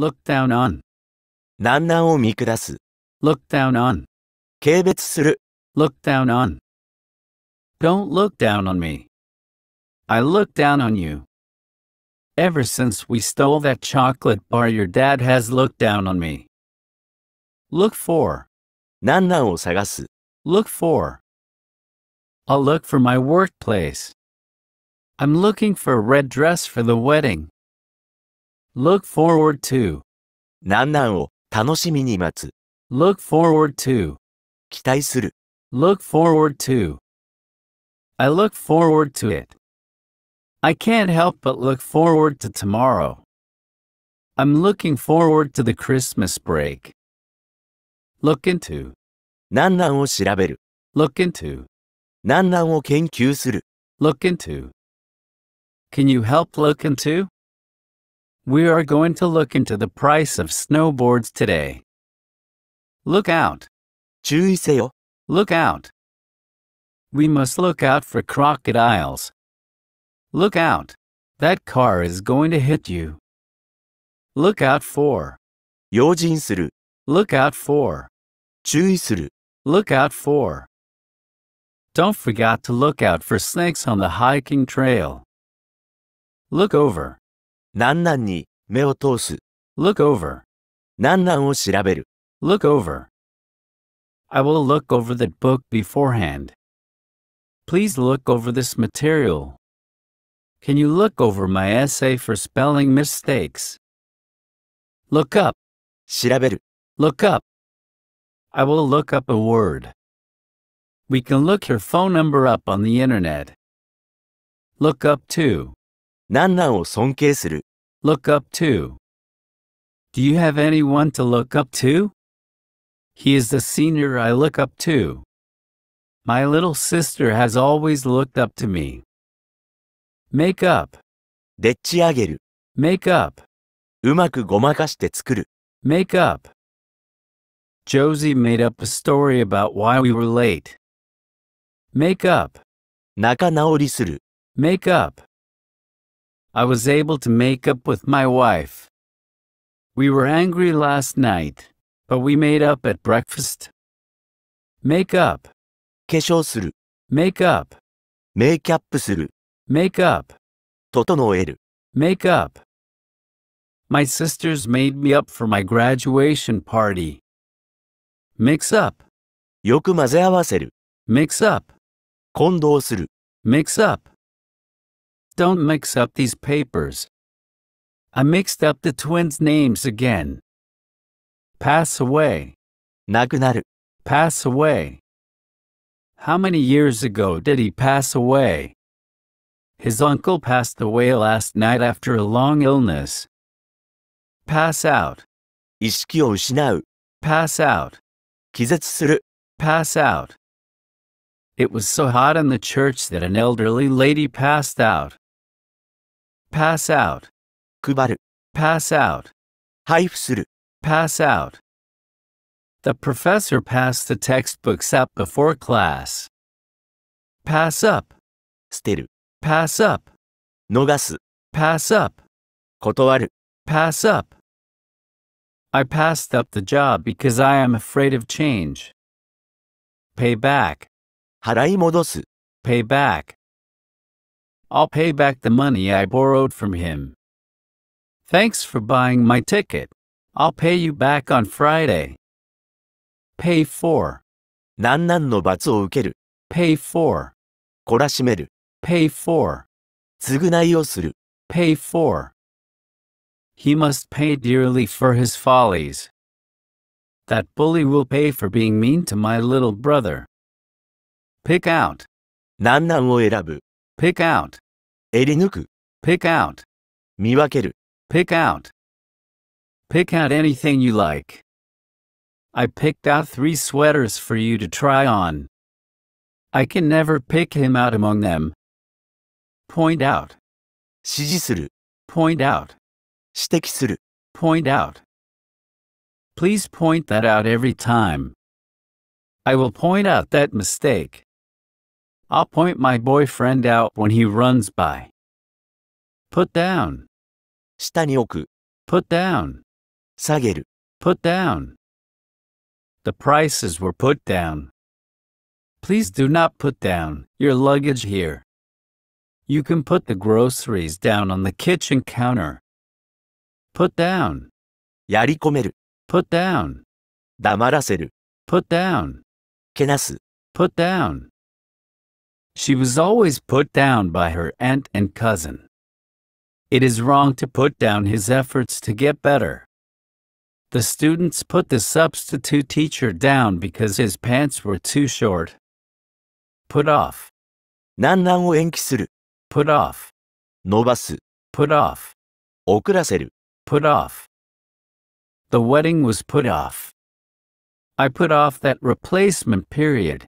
look down on 難難を見下す look down on 軽蔑する look down on don't look down on me I look down on you Ever since we stole that chocolate bar your dad has looked down on me look for 難難を探す look for I'll look for my workplace I'm looking for a red dress for the wedding look forward to 難難を楽しみに待つ look forward to 期待する look forward to I look forward to it. I can't help but look forward to tomorrow. I'm looking forward to the Christmas break. Look into 難難を調べる look into 難難を研究する look into Can you help look into? We are going to look into the price of snowboards today. Look out. 주의세요. Look out. We must look out for crocodiles. Look out. That car is going to hit you. Look out for. 用心する. Look out for. 注意する. Look out for. Don't forget to look out for snakes on the hiking trail. Look over. Nan Look over. Look over. I will look over that book beforehand. Please look over this material. Can you look over my essay for spelling mistakes? Look up. Look up. I will look up a word. We can look your phone number up on the internet. Look up too. 何々を尊敬する。look up to. Do you have anyone to look up to? He is the senior I look up to. My little sister has always looked up to me. Make up. でっち上げる。Make up. うまくごまかして作る。Make up. Josie made up a story about why we were late. Make up. 仲直りする。Make up. I was able to make up with my wife. We were angry last night, but we made up at breakfast. Make up. Make up. Make up. Make up. My sisters made me up for my graduation party. Mix up. Mix up. Mix up. Don't mix up these papers. I mixed up the twins' names again. Pass away. なくなる. Pass away. How many years ago did he pass away? His uncle passed away last night after a long illness. Pass out. 意識を失う. Pass out. 気絶する. Pass out. It was so hot in the church that an elderly lady passed out pass out 配る pass out 配布する pass out The professor passed the textbooks up before class pass up 捨てる pass up 逃す pass up 断る pass up I passed up the job because I am afraid of change. Pay back. Pay back. I'll pay back the money I borrowed from him. Thanks for buying my ticket. I'll pay you back on Friday. Pay for. Pay for. Pay for. Pay for. He must pay dearly for his follies. That bully will pay for being mean to my little brother. Pick out. 何々を選ぶ。pick out 襟抜く pick out 見分ける pick out pick out anything you like I picked out three sweaters for you to try on I can never pick him out among them point out 指示する point out 指摘する point out Please point that out every time. I will point out that mistake. I'll point my boyfriend out when he runs by. Put down. Put down. Put down. The prices were put down. Please do not put down your luggage here. You can put the groceries down on the kitchen counter. Put down. Put down. Put down. Put down. She was always put down by her aunt and cousin. It is wrong to put down his efforts to get better. The students put the substitute teacher down because his pants were too short. Put off. Put off. Put off. Put off. The wedding was put off. I put off that replacement period.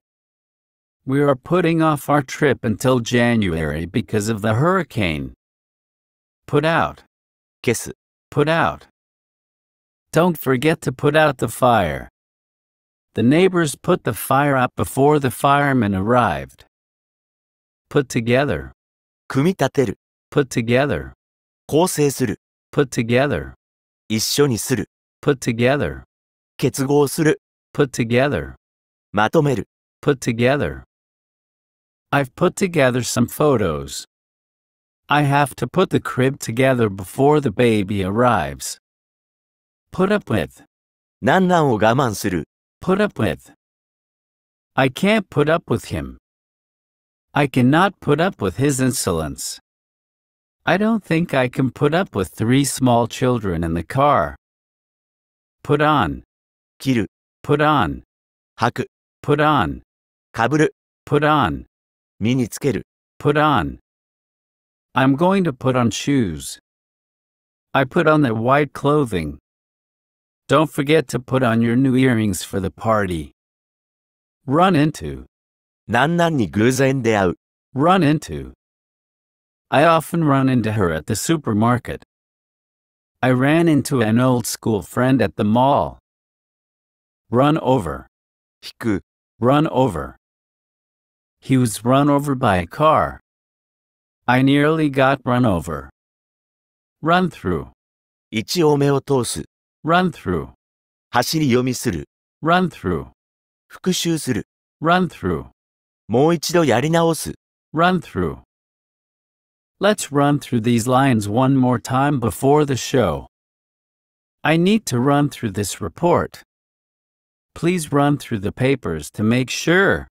We are putting off our trip until January because of the hurricane. Put out. kiss Put out. Don't forget to put out the fire. The neighbors put the fire out before the firemen arrived. Put together. Put together. Put together. Put together. Put together. Put together. I've put together some photos. I have to put the crib together before the baby arrives. Put up with. Put up with. I can't put up with him. I cannot put up with his insolence. I don't think I can put up with three small children in the car. Put on. Put on. Put on. Put on. 身につける put on. I'm going to put on shoes. I put on the white clothing. Don't forget to put on your new earrings for the party. Run into. Run into. I often run into her at the supermarket. I ran into an old school friend at the mall. Run over. Run over. He was run over by a car. I nearly got run over. Run through. 一応目を通す。run through. 走り読みする。run through. 復習する。run through. もう一度やり直す。run through. Let's run through these lines one more time before the show. I need to run through this report. Please run through the papers to make sure.